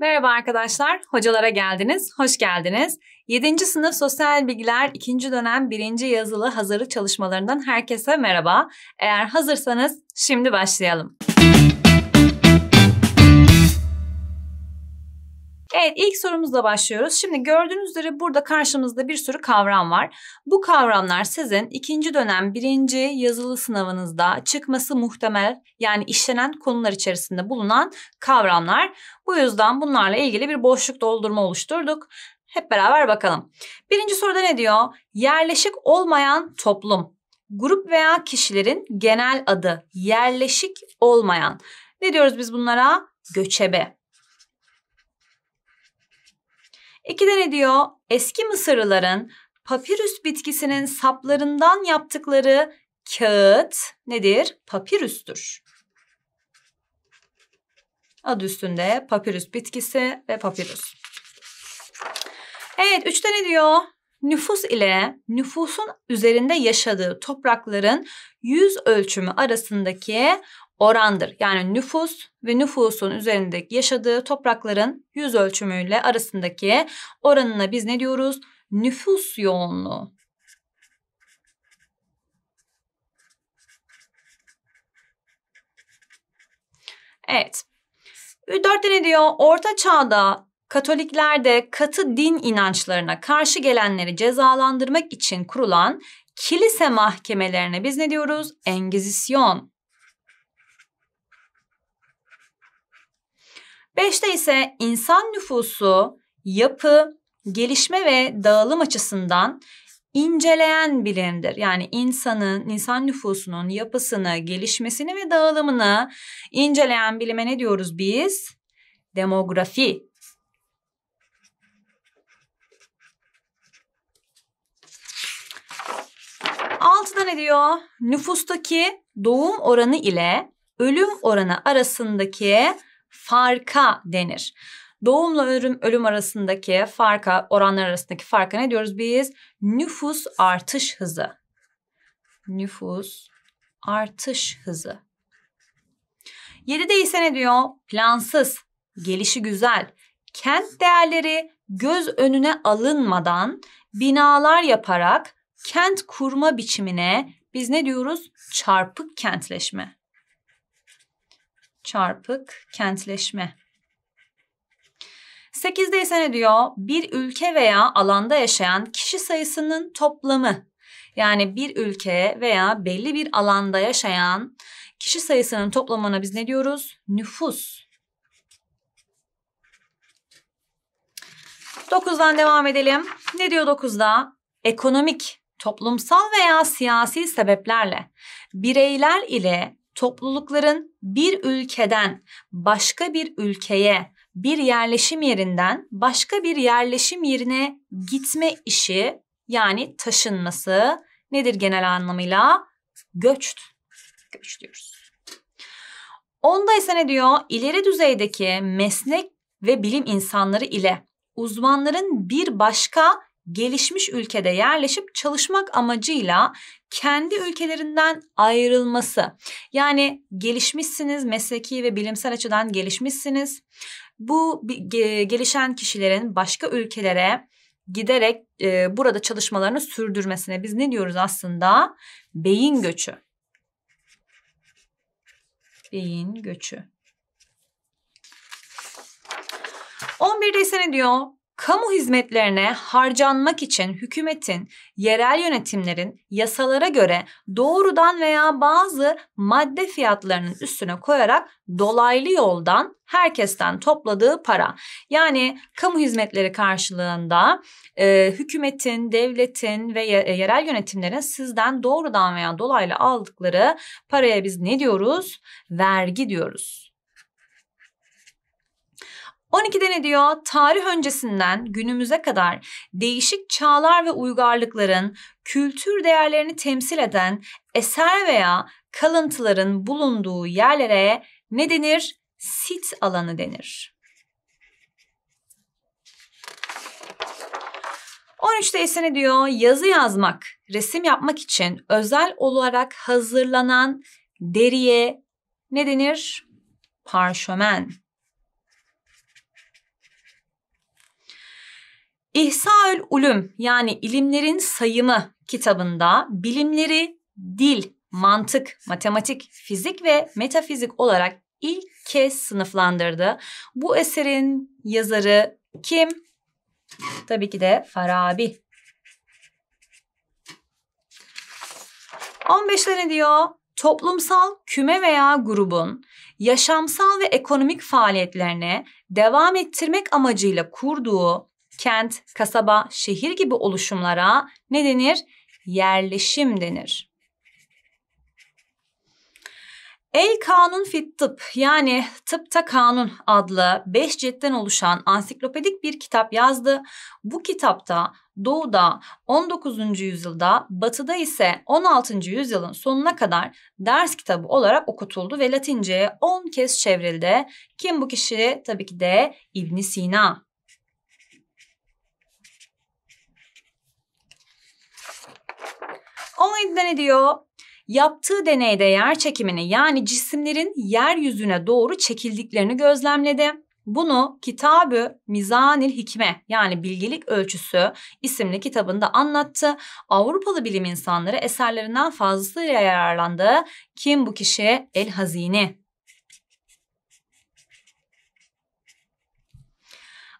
Merhaba arkadaşlar, hocalara geldiniz, hoş geldiniz. 7. sınıf sosyal bilgiler 2. dönem 1. yazılı hazırlık çalışmalarından herkese merhaba. Eğer hazırsanız şimdi başlayalım. Müzik Evet ilk sorumuzla başlıyoruz. Şimdi gördüğünüz üzere burada karşımızda bir sürü kavram var. Bu kavramlar sizin ikinci dönem birinci yazılı sınavınızda çıkması muhtemel yani işlenen konular içerisinde bulunan kavramlar. Bu yüzden bunlarla ilgili bir boşluk doldurma oluşturduk. Hep beraber bakalım. Birinci soruda ne diyor? Yerleşik olmayan toplum. Grup veya kişilerin genel adı. Yerleşik olmayan. Ne diyoruz biz bunlara? Göçebe. İki de ne diyor? Eski Mısırlıların papirüs bitkisinin saplarından yaptıkları kağıt nedir? Papirüstür. Adı üstünde papirüs bitkisi ve papirüs. Evet, üçte ne diyor? nüfus ile nüfusun üzerinde yaşadığı toprakların yüz ölçümü arasındaki orandır. Yani nüfus ve nüfusun üzerindeki yaşadığı toprakların yüz ölçümüyle arasındaki oranına biz ne diyoruz? Nüfus yoğunluğu. Evet. 4'te ne diyor? Orta çağda Katolikler de katı din inançlarına karşı gelenleri cezalandırmak için kurulan kilise mahkemelerine biz ne diyoruz? Engizisyon. Beşte ise insan nüfusu, yapı, gelişme ve dağılım açısından inceleyen bilimdir. Yani insanın, insan nüfusunun yapısını, gelişmesini ve dağılımını inceleyen bilime ne diyoruz biz? Demografi 6'da ne diyor? Nüfustaki doğum oranı ile ölüm oranı arasındaki farka denir. Doğumla ölüm, ölüm arasındaki farka, oranlar arasındaki farka ne diyoruz biz? Nüfus artış hızı. Nüfus artış hızı. 7'de ise ne diyor? Plansız, gelişi güzel, kent değerleri göz önüne alınmadan binalar yaparak kent kurma biçimine biz ne diyoruz? Çarpık kentleşme. Çarpık kentleşme. 8'de ise ne diyor? Bir ülke veya alanda yaşayan kişi sayısının toplamı. Yani bir ülke veya belli bir alanda yaşayan kişi sayısının toplamına biz ne diyoruz? Nüfus. dokuzdan devam edelim. Ne diyor dokuzda Ekonomik toplumsal veya siyasi sebeplerle bireyler ile toplulukların bir ülkeden başka bir ülkeye, bir yerleşim yerinden başka bir yerleşim yerine gitme işi yani taşınması nedir genel anlamıyla? Göçtü. Göç diyoruz. Onda ise ne diyor? İleri düzeydeki meslek ve bilim insanları ile uzmanların bir başka gelişmiş ülkede yerleşip çalışmak amacıyla kendi ülkelerinden ayrılması. Yani gelişmişsiniz, mesleki ve bilimsel açıdan gelişmişsiniz. Bu gelişen kişilerin başka ülkelere giderek e, burada çalışmalarını sürdürmesine biz ne diyoruz aslında? Beyin göçü. Beyin göçü. 11'de ise ne diyor? kamu hizmetlerine harcanmak için hükümetin, yerel yönetimlerin yasalara göre doğrudan veya bazı madde fiyatlarının üstüne koyarak dolaylı yoldan herkesten topladığı para. Yani kamu hizmetleri karşılığında e, hükümetin, devletin ve e, yerel yönetimlerin sizden doğrudan veya dolaylı aldıkları paraya biz ne diyoruz? Vergi diyoruz. 12'de ne diyor? Tarih öncesinden günümüze kadar değişik çağlar ve uygarlıkların kültür değerlerini temsil eden eser veya kalıntıların bulunduğu yerlere ne denir? Sit alanı denir. 13'te ise ne diyor? Yazı yazmak, resim yapmak için özel olarak hazırlanan deriye ne denir? Parşömen. İhsaül Ulum yani ilimlerin sayımı kitabında bilimleri dil, mantık, matematik, fizik ve metafizik olarak ilk kez sınıflandırdı. Bu eserin yazarı kim? Tabii ki de Farabi. 15'lerini diyor toplumsal küme veya grubun yaşamsal ve ekonomik faaliyetlerine devam ettirmek amacıyla kurduğu kent, kasaba, şehir gibi oluşumlara ne denir? Yerleşim denir. El Kanun Fit Tıp yani Tıpta Kanun adlı 5 ciltten oluşan ansiklopedik bir kitap yazdı. Bu kitapta doğuda 19. yüzyılda batıda ise 16. yüzyılın sonuna kadar ders kitabı olarak okutuldu ve Latince'ye 10 kez çevrildi. Kim bu kişi? Tabii ki de İbn Sina. O ne diyor? Yaptığı deneyde yer çekimini yani cisimlerin yeryüzüne doğru çekildiklerini gözlemledi. Bunu kitabı Mizanil Hikme yani Bilgelik Ölçüsü isimli kitabında anlattı. Avrupalı bilim insanları eserlerinden fazlasıyla yararlandı. Kim bu kişi? El Hazini.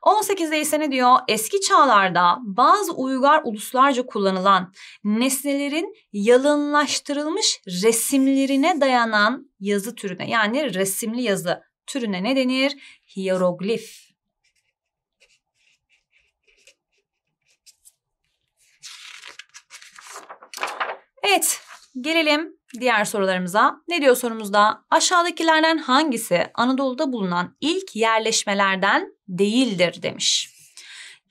18'de ise ne diyor? Eski çağlarda bazı uygar uluslarca kullanılan nesnelerin yalınlaştırılmış resimlerine dayanan yazı türüne yani resimli yazı türüne ne denir? Hieroglif. Evet, gelelim Diğer sorularımıza ne diyor sorumuzda? Aşağıdakilerden hangisi Anadolu'da bulunan ilk yerleşmelerden değildir demiş.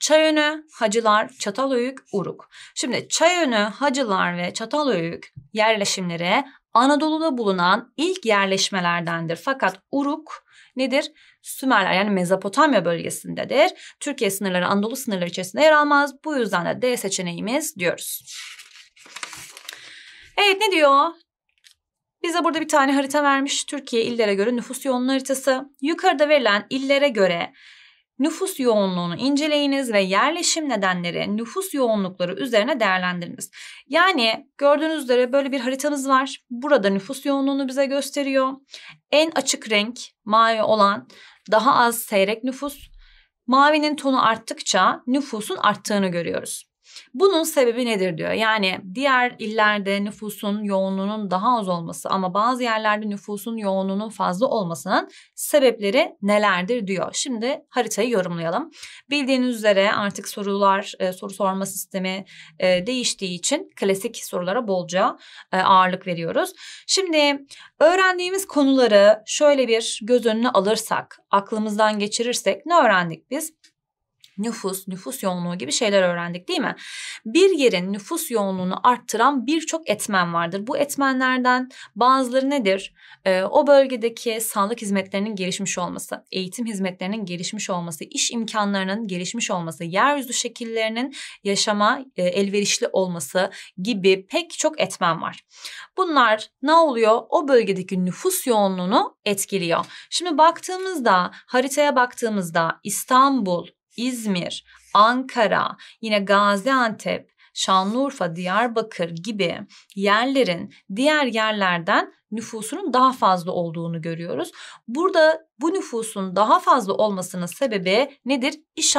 Çayönü, Hacılar, Çatalhöyük, Uruk. Şimdi Çayönü, Hacılar ve Çatalhöyük yerleşimleri Anadolu'da bulunan ilk yerleşmelerdendir. Fakat Uruk nedir? Sümerler yani Mezopotamya bölgesindedir. Türkiye sınırları Anadolu sınırları içerisinde yer almaz. Bu yüzden de D seçeneğimiz diyoruz. Evet ne diyor? Bize burada bir tane harita vermiş. Türkiye illere göre nüfus yoğunluğu haritası. Yukarıda verilen illere göre nüfus yoğunluğunu inceleyiniz ve yerleşim nedenleri, nüfus yoğunlukları üzerine değerlendiriniz. Yani gördüğünüz üzere böyle bir haritanız var. Burada nüfus yoğunluğunu bize gösteriyor. En açık renk mavi olan daha az seyrek nüfus. Mavinin tonu arttıkça nüfusun arttığını görüyoruz. Bunun sebebi nedir diyor. Yani diğer illerde nüfusun yoğunluğunun daha az olması ama bazı yerlerde nüfusun yoğunluğunun fazla olmasının sebepleri nelerdir diyor. Şimdi haritayı yorumlayalım. Bildiğiniz üzere artık sorular, e, soru sorma sistemi e, değiştiği için klasik sorulara bolca e, ağırlık veriyoruz. Şimdi öğrendiğimiz konuları şöyle bir göz önüne alırsak, aklımızdan geçirirsek ne öğrendik biz? nüfus, nüfus yoğunluğu gibi şeyler öğrendik değil mi? Bir yerin nüfus yoğunluğunu arttıran birçok etmen vardır. Bu etmenlerden bazıları nedir? E, o bölgedeki sağlık hizmetlerinin gelişmiş olması, eğitim hizmetlerinin gelişmiş olması, iş imkanlarının gelişmiş olması, yeryüzü şekillerinin yaşama e, elverişli olması gibi pek çok etmen var. Bunlar ne oluyor? O bölgedeki nüfus yoğunluğunu etkiliyor. Şimdi baktığımızda, haritaya baktığımızda İstanbul, İzmir, Ankara, yine Gaziantep, Şanlıurfa, Diyarbakır gibi yerlerin diğer yerlerden nüfusunun daha fazla olduğunu görüyoruz. Burada bu nüfusun daha fazla olmasının sebebi nedir? İş,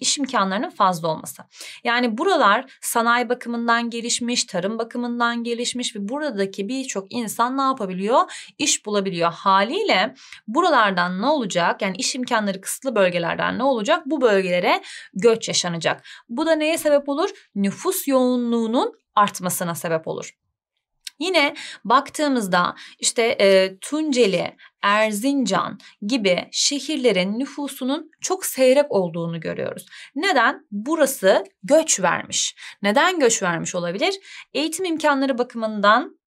iş imkanlarının fazla olması. Yani buralar sanayi bakımından gelişmiş, tarım bakımından gelişmiş ve buradaki birçok insan ne yapabiliyor? İş bulabiliyor. Haliyle buralardan ne olacak? Yani iş imkanları kısıtlı bölgelerden ne olacak? Bu bölgelere göç yaşanacak. Bu da neye sebep olur? Nüfus yoğunluğunun artmasına sebep olur. Yine baktığımızda işte e, Tunceli, Erzincan gibi şehirlerin nüfusunun çok seyrek olduğunu görüyoruz. Neden? Burası göç vermiş. Neden göç vermiş olabilir? Eğitim imkanları bakımından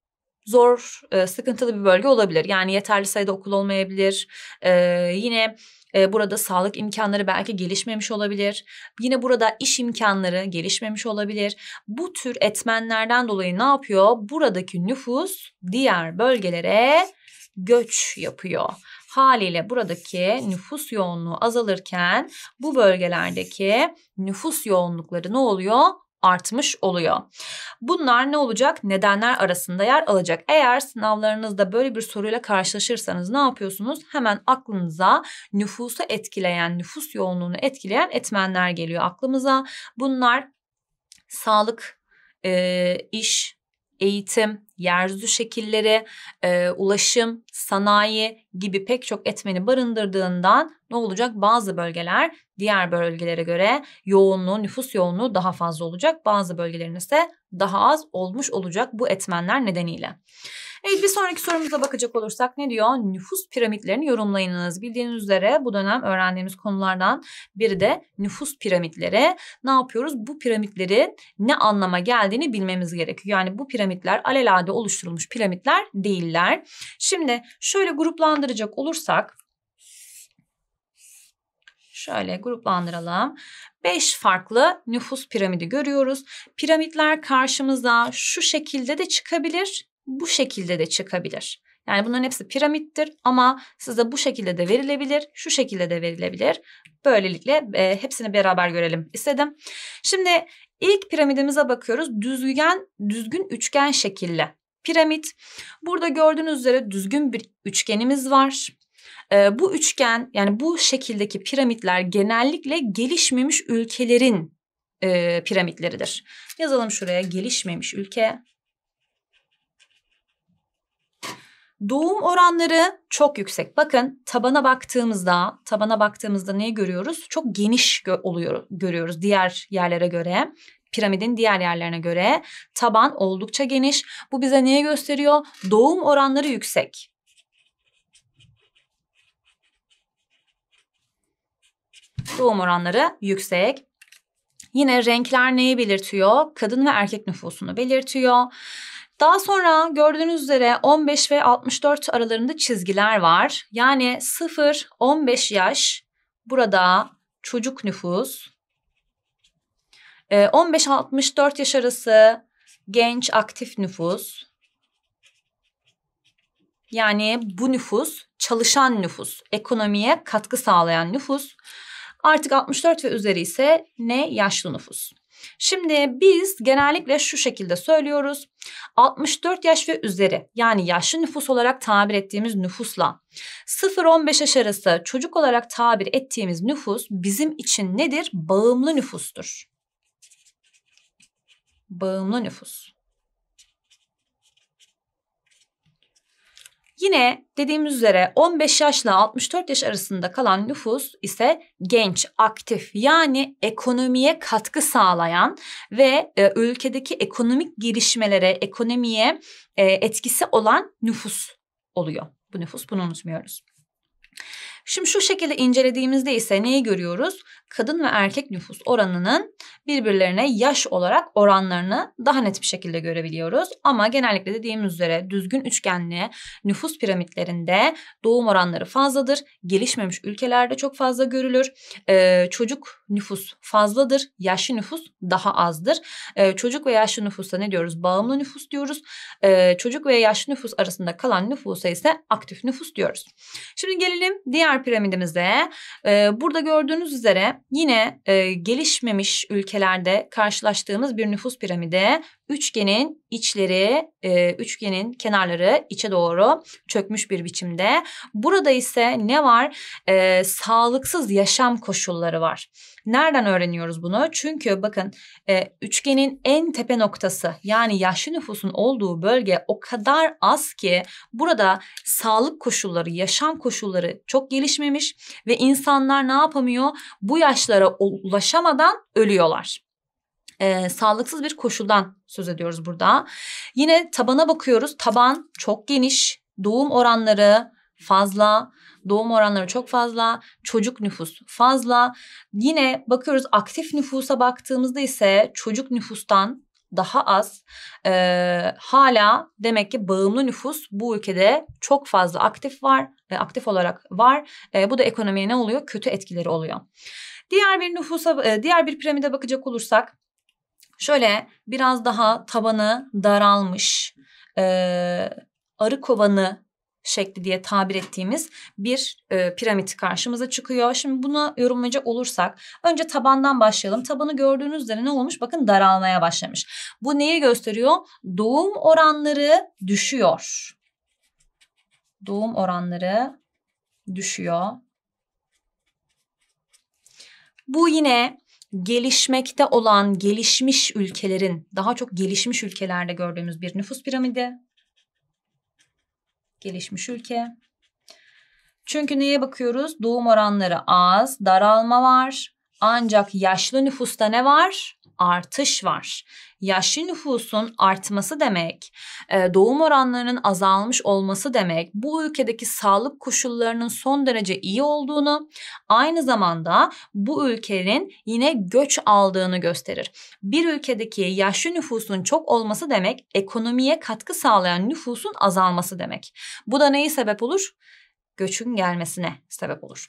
zor, sıkıntılı bir bölge olabilir. Yani yeterli sayıda okul olmayabilir. Ee, yine ee, burada sağlık imkanları belki gelişmemiş olabilir. Yine burada iş imkanları gelişmemiş olabilir. Bu tür etmenlerden dolayı ne yapıyor? Buradaki nüfus diğer bölgelere göç yapıyor. Haliyle buradaki nüfus yoğunluğu azalırken bu bölgelerdeki nüfus yoğunlukları ne oluyor? artmış oluyor. Bunlar ne olacak? Nedenler arasında yer alacak. Eğer sınavlarınızda böyle bir soruyla karşılaşırsanız ne yapıyorsunuz? Hemen aklınıza nüfusu etkileyen, nüfus yoğunluğunu etkileyen etmenler geliyor aklımıza. Bunlar sağlık, e, iş, eğitim, yeryüzü şekilleri, e, ulaşım, sanayi gibi pek çok etmeni barındırdığından ne olacak? Bazı bölgeler diğer bölgelere göre yoğunluğu, nüfus yoğunluğu daha fazla olacak. Bazı bölgelerin ise daha az olmuş olacak bu etmenler nedeniyle. Evet bir sonraki sorumuza bakacak olursak ne diyor? Nüfus piramitlerini yorumlayınız. Bildiğiniz üzere bu dönem öğrendiğimiz konulardan biri de nüfus piramitleri. Ne yapıyoruz? Bu piramitlerin ne anlama geldiğini bilmemiz gerekiyor. Yani bu piramitler alelade oluşturulmuş piramitler değiller. Şimdi şöyle gruplandıracak olursak Şöyle gruplandıralım. 5 farklı nüfus piramidi görüyoruz. Piramitler karşımıza şu şekilde de çıkabilir bu şekilde de çıkabilir. Yani bunların hepsi piramittir ama size bu şekilde de verilebilir, şu şekilde de verilebilir. Böylelikle e, hepsini beraber görelim istedim. Şimdi ilk piramidimize bakıyoruz. Düzgen, düzgün üçgen şekilli piramit. Burada gördüğünüz üzere düzgün bir üçgenimiz var. E, bu üçgen yani bu şekildeki piramitler genellikle gelişmemiş ülkelerin e, piramitleridir. Yazalım şuraya gelişmemiş ülke Doğum oranları çok yüksek. Bakın tabana baktığımızda, tabana baktığımızda neyi görüyoruz? Çok geniş gö- oluyor görüyoruz diğer yerlere göre. Piramidin diğer yerlerine göre taban oldukça geniş. Bu bize neyi gösteriyor? Doğum oranları yüksek. Doğum oranları yüksek. Yine renkler neyi belirtiyor? Kadın ve erkek nüfusunu belirtiyor. Daha sonra gördüğünüz üzere 15 ve 64 aralarında çizgiler var. Yani 0-15 yaş burada çocuk nüfus. 15-64 ee, yaş arası genç aktif nüfus. Yani bu nüfus çalışan nüfus, ekonomiye katkı sağlayan nüfus. Artık 64 ve üzeri ise ne yaşlı nüfus. Şimdi biz genellikle şu şekilde söylüyoruz. 64 yaş ve üzeri yani yaşlı nüfus olarak tabir ettiğimiz nüfusla 0-15 yaş arası çocuk olarak tabir ettiğimiz nüfus bizim için nedir? Bağımlı nüfustur. Bağımlı nüfus. Yine dediğimiz üzere 15 yaşla 64 yaş arasında kalan nüfus ise genç, aktif yani ekonomiye katkı sağlayan ve e, ülkedeki ekonomik gelişmelere, ekonomiye e, etkisi olan nüfus oluyor. Bu nüfus bunu unutmuyoruz. Şimdi şu şekilde incelediğimizde ise neyi görüyoruz? kadın ve erkek nüfus oranının birbirlerine yaş olarak oranlarını daha net bir şekilde görebiliyoruz. Ama genellikle dediğim üzere düzgün üçgenli nüfus piramitlerinde doğum oranları fazladır. Gelişmemiş ülkelerde çok fazla görülür. Ee, çocuk nüfus fazladır. Yaşlı nüfus daha azdır. Ee, çocuk ve yaşlı nüfusa ne diyoruz? Bağımlı nüfus diyoruz. Ee, çocuk ve yaşlı nüfus arasında kalan nüfusa ise aktif nüfus diyoruz. Şimdi gelelim diğer piramidimize. Ee, burada gördüğünüz üzere yine e, gelişmemiş ülkelerde karşılaştığımız bir nüfus piramide Üçgenin içleri, e, üçgenin kenarları içe doğru çökmüş bir biçimde. Burada ise ne var? E, sağlıksız yaşam koşulları var. Nereden öğreniyoruz bunu? Çünkü bakın e, üçgenin en tepe noktası yani yaşlı nüfusun olduğu bölge o kadar az ki burada sağlık koşulları, yaşam koşulları çok gelişmemiş ve insanlar ne yapamıyor? Bu yaşlara ulaşamadan ölüyorlar e, sağlıksız bir koşuldan söz ediyoruz burada. Yine tabana bakıyoruz. Taban çok geniş, doğum oranları fazla, doğum oranları çok fazla, çocuk nüfus fazla. Yine bakıyoruz aktif nüfusa baktığımızda ise çocuk nüfustan daha az. Ee, hala demek ki bağımlı nüfus bu ülkede çok fazla aktif var, e, aktif olarak var. E, bu da ekonomiye ne oluyor? Kötü etkileri oluyor. Diğer bir nüfusa, e, diğer bir piramide bakacak olursak Şöyle biraz daha tabanı daralmış, e, arı kovanı şekli diye tabir ettiğimiz bir e, piramit karşımıza çıkıyor. Şimdi bunu yorumlayacak olursak önce tabandan başlayalım. Tabanı gördüğünüz üzere ne olmuş? Bakın daralmaya başlamış. Bu neyi gösteriyor? Doğum oranları düşüyor. Doğum oranları düşüyor. Bu yine gelişmekte olan gelişmiş ülkelerin daha çok gelişmiş ülkelerde gördüğümüz bir nüfus piramidi. Gelişmiş ülke. Çünkü neye bakıyoruz? Doğum oranları az, daralma var. Ancak yaşlı nüfusta ne var? artış var. Yaşlı nüfusun artması demek, e, doğum oranlarının azalmış olması demek, bu ülkedeki sağlık koşullarının son derece iyi olduğunu, aynı zamanda bu ülkenin yine göç aldığını gösterir. Bir ülkedeki yaşlı nüfusun çok olması demek, ekonomiye katkı sağlayan nüfusun azalması demek. Bu da neyi sebep olur? Göçün gelmesine sebep olur.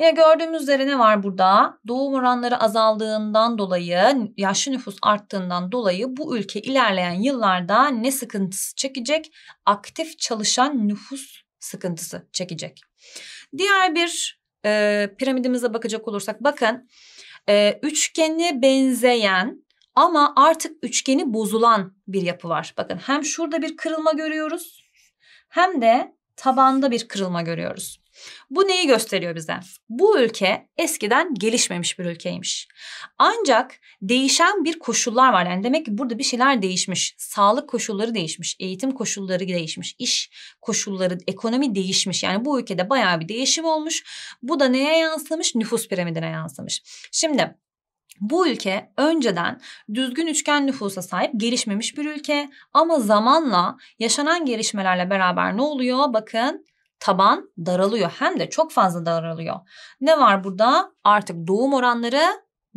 Yine gördüğümüz üzere ne var burada? Doğum oranları azaldığından dolayı, yaşlı nüfus arttığından dolayı bu ülke ilerleyen yıllarda ne sıkıntısı çekecek? Aktif çalışan nüfus sıkıntısı çekecek. Diğer bir e, piramidimize bakacak olursak bakın e, üçgeni benzeyen ama artık üçgeni bozulan bir yapı var. Bakın hem şurada bir kırılma görüyoruz hem de tabanda bir kırılma görüyoruz. Bu neyi gösteriyor bize? Bu ülke eskiden gelişmemiş bir ülkeymiş. Ancak değişen bir koşullar var. Yani demek ki burada bir şeyler değişmiş. Sağlık koşulları değişmiş, eğitim koşulları değişmiş, iş koşulları, ekonomi değişmiş. Yani bu ülkede bayağı bir değişim olmuş. Bu da neye yansımış? Nüfus piramidine yansımış. Şimdi bu ülke önceden düzgün üçgen nüfusa sahip gelişmemiş bir ülke ama zamanla yaşanan gelişmelerle beraber ne oluyor? Bakın taban daralıyor hem de çok fazla daralıyor. Ne var burada? Artık doğum oranları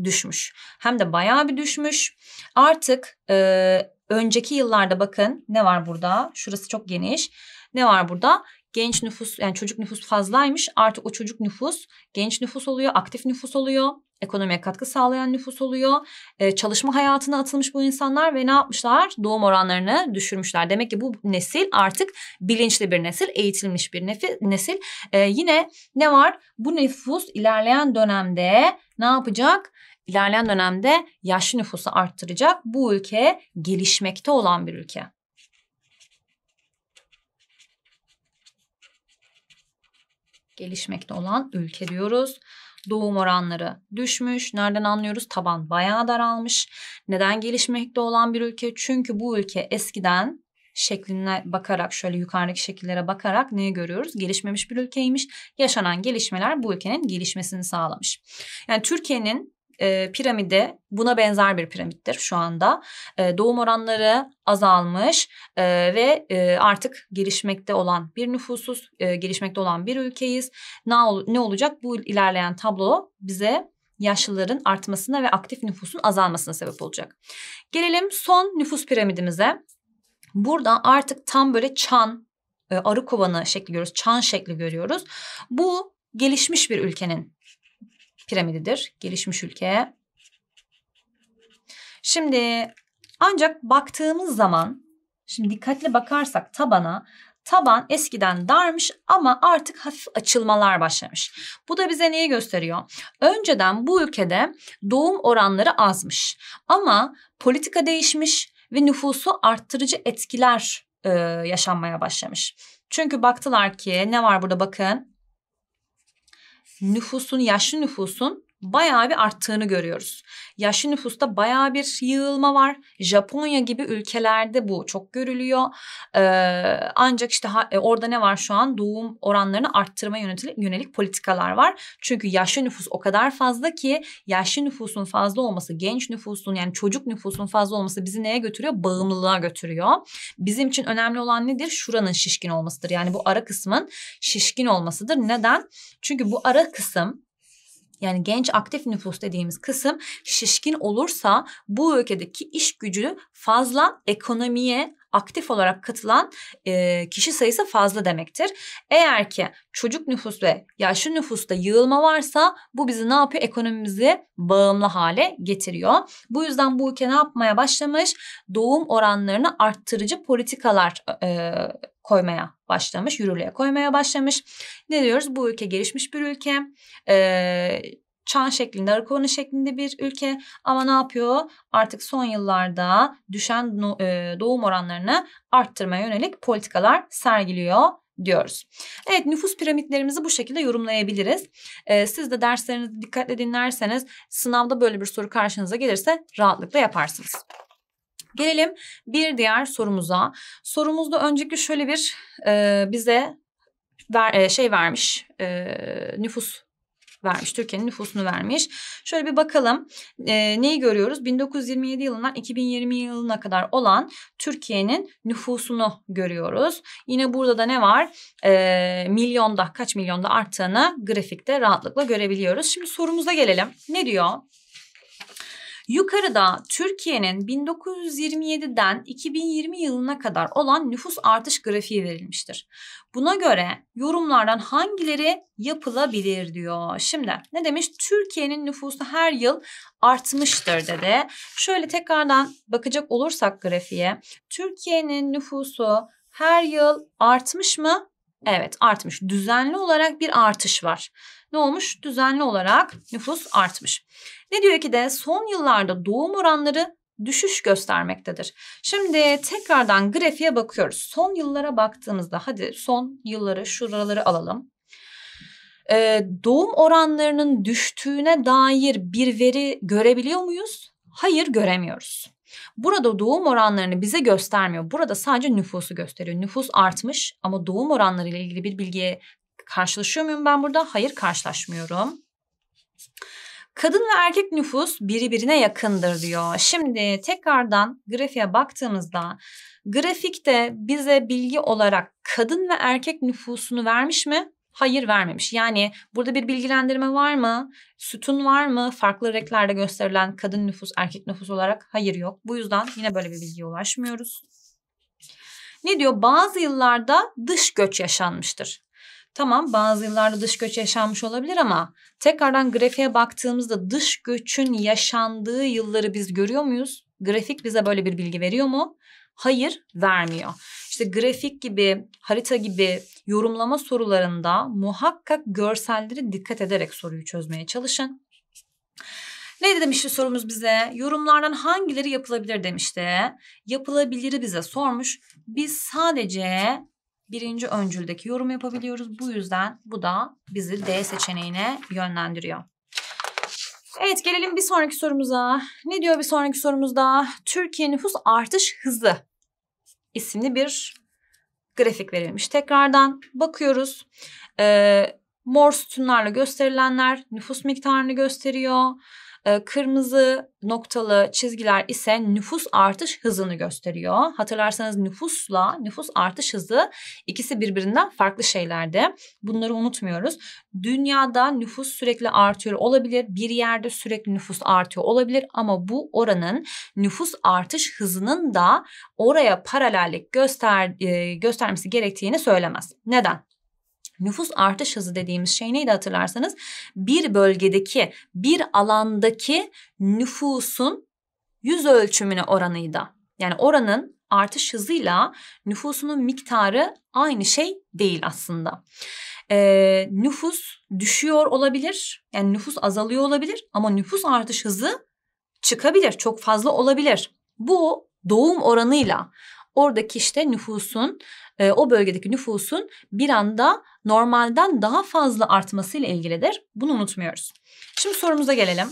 düşmüş. Hem de bayağı bir düşmüş. Artık e, önceki yıllarda bakın ne var burada? Şurası çok geniş. Ne var burada? genç nüfus yani çocuk nüfus fazlaymış. Artık o çocuk nüfus genç nüfus oluyor, aktif nüfus oluyor. Ekonomiye katkı sağlayan nüfus oluyor. Ee, çalışma hayatına atılmış bu insanlar ve ne yapmışlar? Doğum oranlarını düşürmüşler. Demek ki bu nesil artık bilinçli bir nesil, eğitilmiş bir nefi, nesil. Ee, yine ne var? Bu nüfus ilerleyen dönemde ne yapacak? İlerleyen dönemde yaşlı nüfusu arttıracak. Bu ülke gelişmekte olan bir ülke. gelişmekte olan ülke diyoruz. Doğum oranları düşmüş. Nereden anlıyoruz? Taban bayağı daralmış. Neden gelişmekte olan bir ülke? Çünkü bu ülke eskiden şekline bakarak şöyle yukarıdaki şekillere bakarak neyi görüyoruz? Gelişmemiş bir ülkeymiş. Yaşanan gelişmeler bu ülkenin gelişmesini sağlamış. Yani Türkiye'nin e, piramide buna benzer bir piramittir şu anda. E, doğum oranları azalmış e, ve e, artık gelişmekte olan bir nüfusuz, e, gelişmekte olan bir ülkeyiz. Ne, ol, ne olacak bu ilerleyen tablo bize yaşlıların artmasına ve aktif nüfusun azalmasına sebep olacak. Gelelim son nüfus piramidimize. Burada artık tam böyle çan, arı kovanı şekli görüyoruz, çan şekli görüyoruz. Bu gelişmiş bir ülkenin piramididir gelişmiş ülke. Şimdi ancak baktığımız zaman şimdi dikkatli bakarsak tabana taban eskiden darmış ama artık hafif açılmalar başlamış. Bu da bize neyi gösteriyor? Önceden bu ülkede doğum oranları azmış ama politika değişmiş ve nüfusu arttırıcı etkiler e, yaşanmaya başlamış. Çünkü baktılar ki ne var burada bakın nüfusun, yaşlı nüfusun bayağı bir arttığını görüyoruz. Yaşlı nüfusta bayağı bir yığılma var. Japonya gibi ülkelerde bu çok görülüyor. Ee, ancak işte ha, e, orada ne var şu an? Doğum oranlarını arttırma yönelik, yönelik politikalar var. Çünkü yaşlı nüfus o kadar fazla ki yaşlı nüfusun fazla olması, genç nüfusun yani çocuk nüfusun fazla olması bizi neye götürüyor? Bağımlılığa götürüyor. Bizim için önemli olan nedir? Şuranın şişkin olmasıdır. Yani bu ara kısmın şişkin olmasıdır. Neden? Çünkü bu ara kısım yani genç aktif nüfus dediğimiz kısım şişkin olursa bu ülkedeki iş gücü fazla ekonomiye aktif olarak katılan e, kişi sayısı fazla demektir. Eğer ki çocuk nüfus ve yaşlı nüfusta yığılma varsa bu bizi ne yapıyor? Ekonomimizi bağımlı hale getiriyor. Bu yüzden bu ülke ne yapmaya başlamış? Doğum oranlarını arttırıcı politikalar e, koymaya başlamış, yürürlüğe koymaya başlamış. Ne diyoruz? Bu ülke gelişmiş bir ülke. Ee, çan şeklinde, arı şeklinde bir ülke ama ne yapıyor? Artık son yıllarda düşen e, doğum oranlarını arttırmaya yönelik politikalar sergiliyor diyoruz. Evet nüfus piramitlerimizi bu şekilde yorumlayabiliriz. Ee, siz de derslerinizi dikkatle dinlerseniz sınavda böyle bir soru karşınıza gelirse rahatlıkla yaparsınız. Gelelim bir diğer sorumuza. Sorumuzda önceki şöyle bir e, bize ver, e, şey vermiş e, nüfus vermiş. Türkiye'nin nüfusunu vermiş. Şöyle bir bakalım. E, neyi görüyoruz? 1927 yılından 2020 yılına kadar olan Türkiye'nin nüfusunu görüyoruz. Yine burada da ne var? E, milyonda kaç milyonda arttığını grafikte rahatlıkla görebiliyoruz. Şimdi sorumuza gelelim. Ne diyor? Yukarıda Türkiye'nin 1927'den 2020 yılına kadar olan nüfus artış grafiği verilmiştir. Buna göre yorumlardan hangileri yapılabilir diyor. Şimdi ne demiş? Türkiye'nin nüfusu her yıl artmıştır dedi. Şöyle tekrardan bakacak olursak grafiğe. Türkiye'nin nüfusu her yıl artmış mı? Evet artmış. Düzenli olarak bir artış var ne olmuş? Düzenli olarak nüfus artmış. Ne diyor ki de son yıllarda doğum oranları düşüş göstermektedir. Şimdi tekrardan grafiğe bakıyoruz. Son yıllara baktığımızda hadi son yılları şuraları alalım. Ee, doğum oranlarının düştüğüne dair bir veri görebiliyor muyuz? Hayır göremiyoruz. Burada doğum oranlarını bize göstermiyor. Burada sadece nüfusu gösteriyor. Nüfus artmış ama doğum oranları ile ilgili bir bilgiye Karşılaşıyor muyum ben burada? Hayır karşılaşmıyorum. Kadın ve erkek nüfus biri birine yakındır diyor. Şimdi tekrardan grafiğe baktığımızda grafikte bize bilgi olarak kadın ve erkek nüfusunu vermiş mi? Hayır vermemiş. Yani burada bir bilgilendirme var mı? Sütun var mı? Farklı renklerde gösterilen kadın nüfus, erkek nüfus olarak hayır yok. Bu yüzden yine böyle bir bilgiye ulaşmıyoruz. Ne diyor? Bazı yıllarda dış göç yaşanmıştır. Tamam bazı yıllarda dış göç yaşanmış olabilir ama tekrardan grafiğe baktığımızda dış göçün yaşandığı yılları biz görüyor muyuz? Grafik bize böyle bir bilgi veriyor mu? Hayır vermiyor. İşte grafik gibi, harita gibi yorumlama sorularında muhakkak görselleri dikkat ederek soruyu çözmeye çalışın. Ne demişti sorumuz bize? Yorumlardan hangileri yapılabilir demişti. Yapılabiliri bize sormuş. Biz sadece birinci öncüldeki yorum yapabiliyoruz. Bu yüzden bu da bizi D seçeneğine yönlendiriyor. Evet gelelim bir sonraki sorumuza. Ne diyor bir sonraki sorumuzda? Türkiye nüfus artış hızı isimli bir grafik verilmiş. Tekrardan bakıyoruz. Ee, mor sütunlarla gösterilenler nüfus miktarını gösteriyor. Ee, kırmızı noktalı çizgiler ise nüfus artış hızını gösteriyor. Hatırlarsanız nüfusla nüfus artış hızı ikisi birbirinden farklı şeylerde. Bunları unutmuyoruz. Dünyada nüfus sürekli artıyor olabilir. Bir yerde sürekli nüfus artıyor olabilir ama bu oranın nüfus artış hızının da oraya paralellik göster e, göstermesi gerektiğini söylemez. Neden? nüfus artış hızı dediğimiz şey neydi hatırlarsanız bir bölgedeki bir alandaki nüfusun yüz ölçümüne oranıydı. Yani oranın artış hızıyla nüfusunun miktarı aynı şey değil aslında. Ee, nüfus düşüyor olabilir yani nüfus azalıyor olabilir ama nüfus artış hızı çıkabilir çok fazla olabilir. Bu doğum oranıyla oradaki işte nüfusun e, o bölgedeki nüfusun bir anda normalden daha fazla artmasıyla ilgilidir. Bunu unutmuyoruz. Şimdi sorumuza gelelim.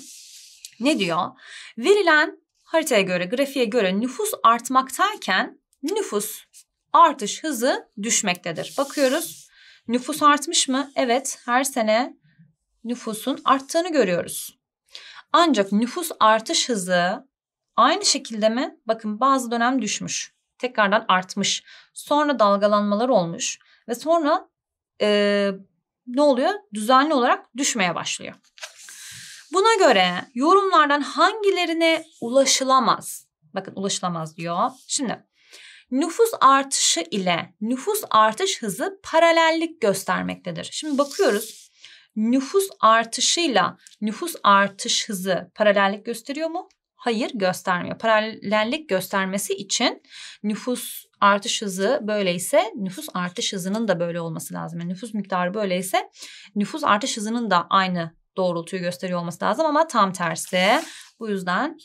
Ne diyor? Verilen haritaya göre, grafiğe göre nüfus artmaktayken nüfus artış hızı düşmektedir. Bakıyoruz. Nüfus artmış mı? Evet, her sene nüfusun arttığını görüyoruz. Ancak nüfus artış hızı aynı şekilde mi? Bakın bazı dönem düşmüş. Tekrardan artmış. Sonra dalgalanmalar olmuş ve sonra e, ne oluyor? Düzenli olarak düşmeye başlıyor. Buna göre yorumlardan hangilerine ulaşılamaz? Bakın ulaşılamaz diyor. Şimdi nüfus artışı ile nüfus artış hızı paralellik göstermektedir. Şimdi bakıyoruz nüfus artışıyla nüfus artış hızı paralellik gösteriyor mu? hayır göstermiyor. Paralellik göstermesi için nüfus artış hızı böyleyse nüfus artış hızının da böyle olması lazım. Yani nüfus miktarı böyleyse nüfus artış hızının da aynı doğrultuyu gösteriyor olması lazım ama tam tersi. Bu yüzden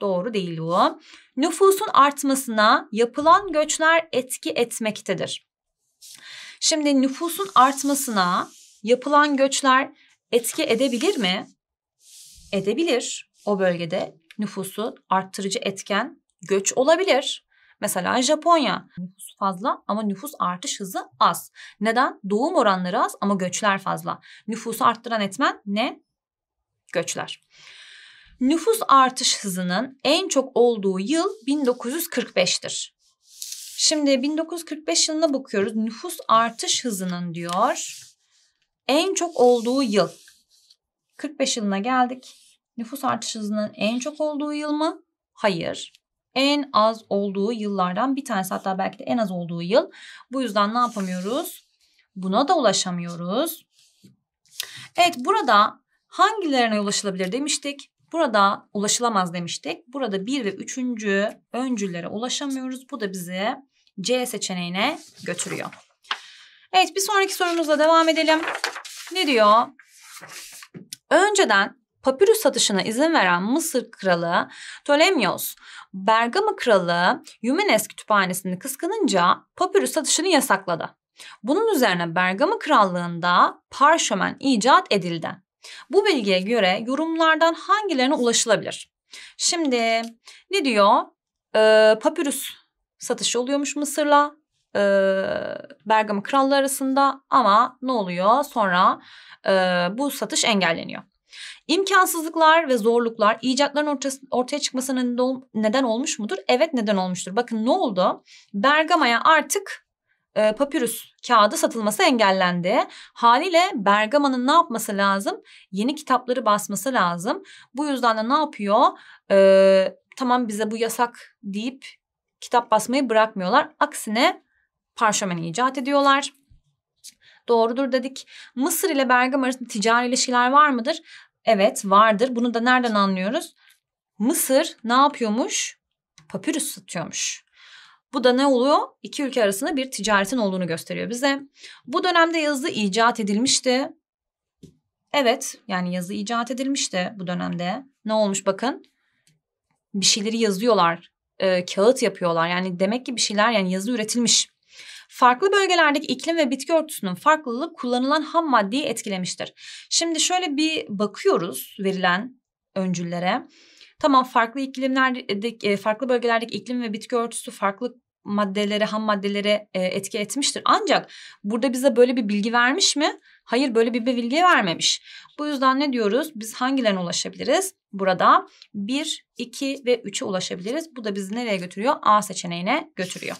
doğru değil bu. Nüfusun artmasına yapılan göçler etki etmektedir. Şimdi nüfusun artmasına yapılan göçler etki edebilir mi? Edebilir. O bölgede nüfusu arttırıcı etken göç olabilir. Mesela Japonya nüfus fazla ama nüfus artış hızı az. Neden? Doğum oranları az ama göçler fazla. Nüfusu arttıran etmen ne? Göçler. Nüfus artış hızının en çok olduğu yıl 1945'tir. Şimdi 1945 yılına bakıyoruz. Nüfus artış hızının diyor en çok olduğu yıl. 45 yılına geldik nüfus artış hızının en çok olduğu yıl mı? Hayır. En az olduğu yıllardan bir tanesi hatta belki de en az olduğu yıl. Bu yüzden ne yapamıyoruz? Buna da ulaşamıyoruz. Evet burada hangilerine ulaşılabilir demiştik. Burada ulaşılamaz demiştik. Burada bir ve üçüncü öncüllere ulaşamıyoruz. Bu da bizi C seçeneğine götürüyor. Evet bir sonraki sorumuzla devam edelim. Ne diyor? Önceden papyrus satışına izin veren Mısır kralı Ptolemyos, Bergama kralı Yumenes kütüphanesini kıskanınca papyrus satışını yasakladı. Bunun üzerine Bergama krallığında parşömen icat edildi. Bu bilgiye göre yorumlardan hangilerine ulaşılabilir? Şimdi ne diyor? Ee, papyrus satışı oluyormuş Mısır'la e, Bergama krallığı arasında ama ne oluyor? Sonra e, bu satış engelleniyor. İmkansızlıklar ve zorluklar icatların ortası, ortaya çıkmasına neden olmuş mudur? Evet neden olmuştur. Bakın ne oldu? Bergama'ya artık e, papyrus kağıdı satılması engellendi. Haliyle Bergama'nın ne yapması lazım? Yeni kitapları basması lazım. Bu yüzden de ne yapıyor? E, tamam bize bu yasak deyip kitap basmayı bırakmıyorlar. Aksine parşömeni icat ediyorlar. Doğrudur dedik. Mısır ile Bergama arasında ticari ilişkiler var mıdır? Evet vardır. Bunu da nereden anlıyoruz? Mısır ne yapıyormuş? Papyrus satıyormuş. Bu da ne oluyor? İki ülke arasında bir ticaretin olduğunu gösteriyor bize. Bu dönemde yazı icat edilmişti. Evet yani yazı icat edilmişti bu dönemde. Ne olmuş bakın? Bir şeyleri yazıyorlar. E, kağıt yapıyorlar. Yani demek ki bir şeyler yani yazı üretilmiş. Farklı bölgelerdeki iklim ve bitki örtüsünün farklılığı kullanılan ham maddeyi etkilemiştir. Şimdi şöyle bir bakıyoruz verilen öncüllere. Tamam farklı iklimlerdeki e, farklı bölgelerdeki iklim ve bitki örtüsü farklı maddelere, ham maddelere e, etki etmiştir. Ancak burada bize böyle bir bilgi vermiş mi? Hayır böyle bir bilgi vermemiş. Bu yüzden ne diyoruz? Biz hangilerine ulaşabiliriz? Burada 1, 2 ve 3'e ulaşabiliriz. Bu da bizi nereye götürüyor? A seçeneğine götürüyor.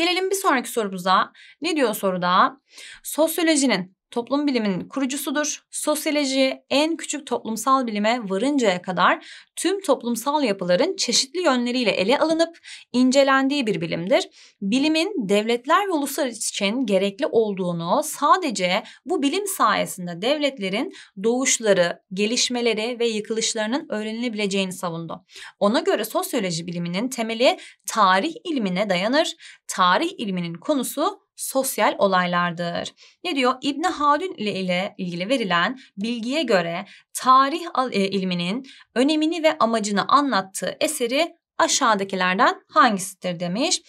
Gelelim bir sonraki sorumuza. Ne diyor soruda? Sosyolojinin toplum biliminin kurucusudur. Sosyoloji en küçük toplumsal bilime varıncaya kadar tüm toplumsal yapıların çeşitli yönleriyle ele alınıp incelendiği bir bilimdir. Bilimin devletler ve uluslar için gerekli olduğunu sadece bu bilim sayesinde devletlerin doğuşları, gelişmeleri ve yıkılışlarının öğrenilebileceğini savundu. Ona göre sosyoloji biliminin temeli tarih ilmine dayanır. Tarih ilminin konusu sosyal olaylardır. Ne diyor? İbn Haldun ile ilgili verilen bilgiye göre tarih e, ilminin önemini ve amacını anlattığı eseri aşağıdakilerden hangisidir demiş.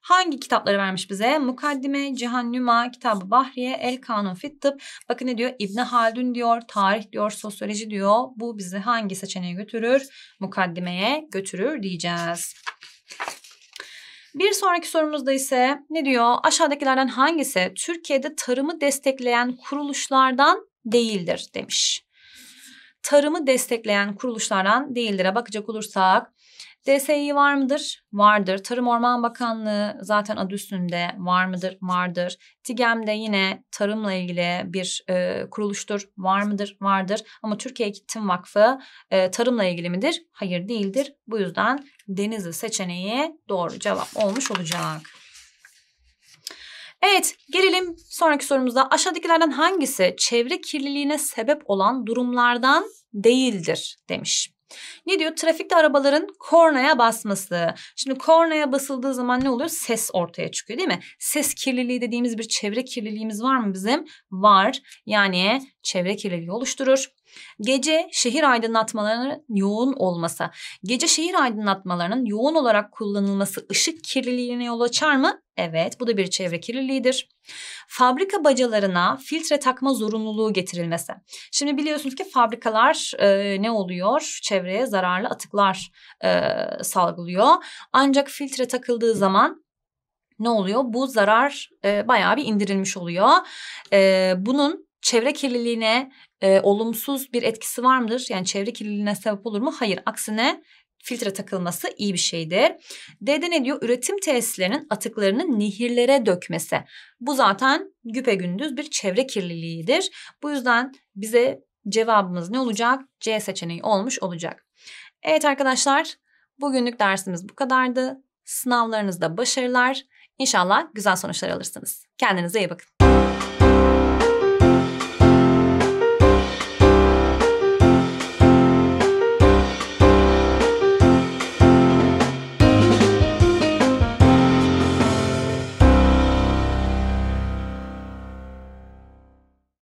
Hangi kitapları vermiş bize? Mukaddime, Cihannüma, Kitab-ı Bahriye, El Kanun Fit Tıp. Bakın ne diyor? İbni Haldun diyor, tarih diyor, sosyoloji diyor. Bu bizi hangi seçeneğe götürür? Mukaddimeye götürür diyeceğiz. Bir sonraki sorumuzda ise ne diyor? Aşağıdakilerden hangisi Türkiye'de tarımı destekleyen kuruluşlardan değildir demiş tarımı destekleyen kuruluşlardan değildir'e bakacak olursak DSİ var mıdır? Vardır. Tarım Orman Bakanlığı zaten adı üstünde var mıdır? Vardır. TİGEM de yine tarımla ilgili bir e, kuruluştur. Var mıdır? Vardır. Ama Türkiye Eğitim Vakfı e, tarımla ilgili midir? Hayır değildir. Bu yüzden Denizli seçeneği doğru cevap olmuş olacak. Evet gelelim sonraki sorumuza. Aşağıdakilerden hangisi çevre kirliliğine sebep olan durumlardan değildir demiş. Ne diyor? Trafikte arabaların kornaya basması. Şimdi kornaya basıldığı zaman ne oluyor? Ses ortaya çıkıyor değil mi? Ses kirliliği dediğimiz bir çevre kirliliğimiz var mı bizim? Var. Yani çevre kirliliği oluşturur. Gece şehir aydınlatmalarının yoğun olması. Gece şehir aydınlatmalarının yoğun olarak kullanılması ışık kirliliğine yol açar mı? Evet, bu da bir çevre kirliliğidir. Fabrika bacalarına filtre takma zorunluluğu getirilmesi. Şimdi biliyorsunuz ki fabrikalar e, ne oluyor? Çevreye zararlı atıklar e, salgılıyor. Ancak filtre takıldığı zaman ne oluyor? Bu zarar e, bayağı bir indirilmiş oluyor. E, bunun çevre kirliliğine e, olumsuz bir etkisi var mıdır? Yani çevre kirliliğine sebep olur mu? Hayır. Aksine filtre takılması iyi bir şeydir. D'de ne diyor? Üretim tesislerinin atıklarını nehirlere dökmesi. Bu zaten güpegündüz bir çevre kirliliğidir. Bu yüzden bize cevabımız ne olacak? C seçeneği olmuş olacak. Evet arkadaşlar bugünlük dersimiz bu kadardı. Sınavlarınızda başarılar. İnşallah güzel sonuçlar alırsınız. Kendinize iyi bakın.